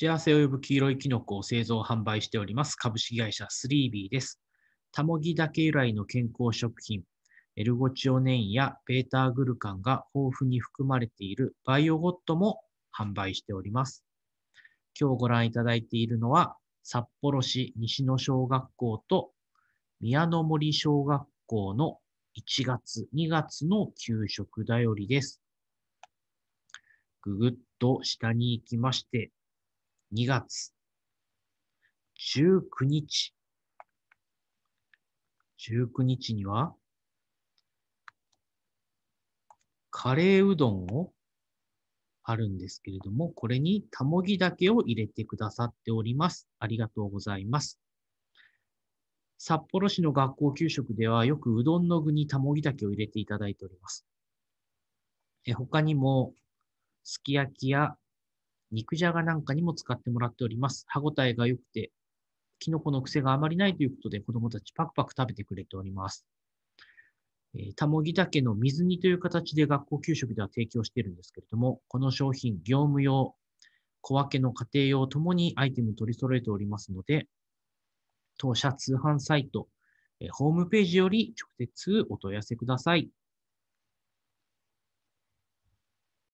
幸せを呼ぶ黄色いキノコを製造販売しております株式会社スリービーです。タモギだけ由来の健康食品、エルゴチオネインやベータグルカンが豊富に含まれているバイオゴットも販売しております。今日ご覧いただいているのは、札幌市西野小学校と宮の森小学校の1月、2月の給食だよりです。ぐぐっと下に行きまして、2月19日。19日には、カレーうどんをあるんですけれども、これにたもぎだけを入れてくださっております。ありがとうございます。札幌市の学校給食ではよくうどんの具にたもぎだけを入れていただいております。え他にも、すき焼きや肉じゃがなんかにも使ってもらっております。歯ごたえが良くて、キノコの癖があまりないということで、子供たちパクパク食べてくれております。えー、タモギタケの水煮という形で学校給食では提供しているんですけれども、この商品、業務用、小分けの家庭用ともにアイテム取り揃えておりますので、当社通販サイト、えー、ホームページより直接お問い合わせください。